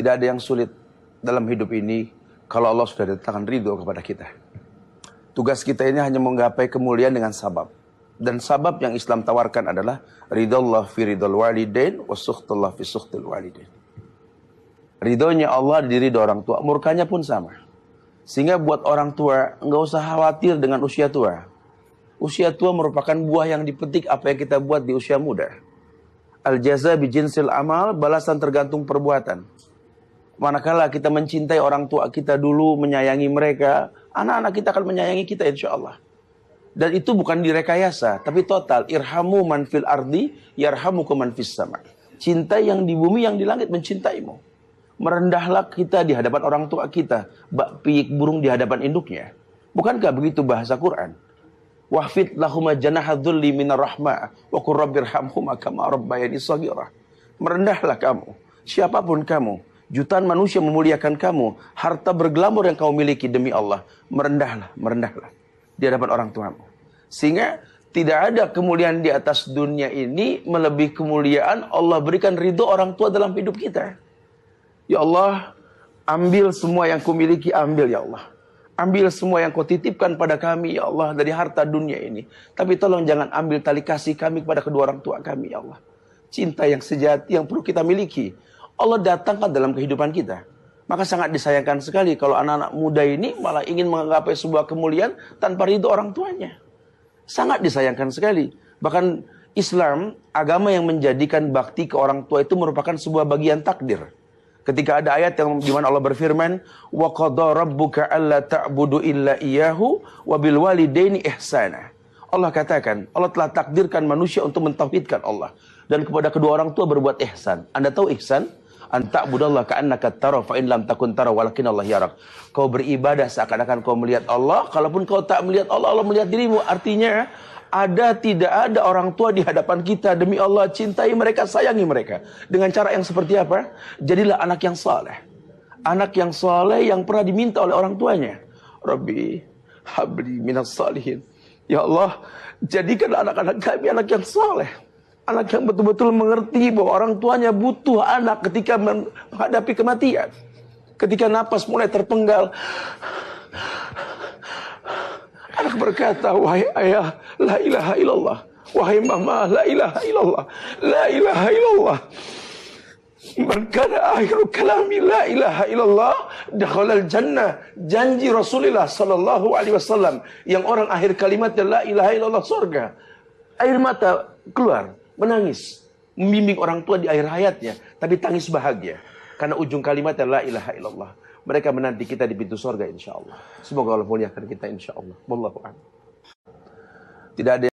Tidak ada yang sulit dalam hidup ini kalau Allah sudah datangkan ridho kepada kita. Tugas kita ini hanya menggapai kemuliaan dengan sabab. Dan sabab yang Islam tawarkan adalah ridho Allah fi ridho walidain wa sukhtullah fi sukhtil walidain. Ridhonya Allah diri ridho orang tua, murkanya pun sama. Sehingga buat orang tua nggak usah khawatir dengan usia tua. Usia tua merupakan buah yang dipetik apa yang kita buat di usia muda. Al jaza bijinsil amal, balasan tergantung perbuatan manakala kita mencintai orang tua kita dulu, menyayangi mereka, anak-anak kita akan menyayangi kita insya Allah. Dan itu bukan direkayasa, tapi total. Irhamu man fil ardi, yarhamu ke man fis sama. Cinta yang di bumi, yang di langit mencintaimu. Merendahlah kita di hadapan orang tua kita. Bak piik burung di hadapan induknya. Bukankah begitu bahasa Quran? Wahfid lahuma janahadzulli minar rahma Wa kurrabbirhamhuma kama rabbayani sagira. Merendahlah kamu. Siapapun kamu Jutaan manusia memuliakan kamu. Harta bergelamur yang kau miliki demi Allah. Merendahlah, merendahlah. Di hadapan orang tuamu. Sehingga tidak ada kemuliaan di atas dunia ini melebihi kemuliaan Allah berikan ridho orang tua dalam hidup kita. Ya Allah, ambil semua yang kumiliki, ambil ya Allah. Ambil semua yang kau titipkan pada kami ya Allah dari harta dunia ini. Tapi tolong jangan ambil tali kasih kami kepada kedua orang tua kami ya Allah. Cinta yang sejati yang perlu kita miliki. Allah datangkan dalam kehidupan kita. Maka sangat disayangkan sekali kalau anak-anak muda ini malah ingin menggapai sebuah kemuliaan tanpa ridho orang tuanya. Sangat disayangkan sekali. Bahkan Islam, agama yang menjadikan bakti ke orang tua itu merupakan sebuah bagian takdir. Ketika ada ayat yang dimana Allah berfirman, "Wa qadha rabbuka alla ta'budu illa iyyahu wa bil walidaini Allah katakan, Allah telah takdirkan manusia untuk mentauhidkan Allah dan kepada kedua orang tua berbuat ihsan. Anda tahu ihsan? Antak budallah ka'annaka tarah fa in lam takun tara walakin Allah yarak. Kau beribadah seakan-akan kau melihat Allah, kalaupun kau tak melihat Allah, Allah melihat dirimu. Artinya ada tidak ada orang tua di hadapan kita demi Allah cintai mereka sayangi mereka dengan cara yang seperti apa jadilah anak yang saleh anak yang saleh yang pernah diminta oleh orang tuanya Rabbi habli minas salihin ya Allah jadikan anak-anak kami anak yang saleh anak yang betul-betul mengerti bahwa orang tuanya butuh anak ketika menghadapi kematian. Ketika napas mulai terpenggal. Anak berkata, wahai ayah, la ilaha illallah. Wahai mama, la ilaha illallah. La ilaha illallah. Man kana akhiru kalami la ilaha illallah dakhalal jannah. Janji Rasulullah sallallahu alaihi wasallam yang orang akhir kalimatnya la ilaha illallah surga. Air mata keluar menangis, membimbing orang tua di akhir hayatnya, tapi tangis bahagia. Karena ujung kalimat adalah ilaha illallah. Mereka menanti kita di pintu sorga insyaallah Semoga Allah muliakan kita insyaallah Wallahu a'lam. Tidak ada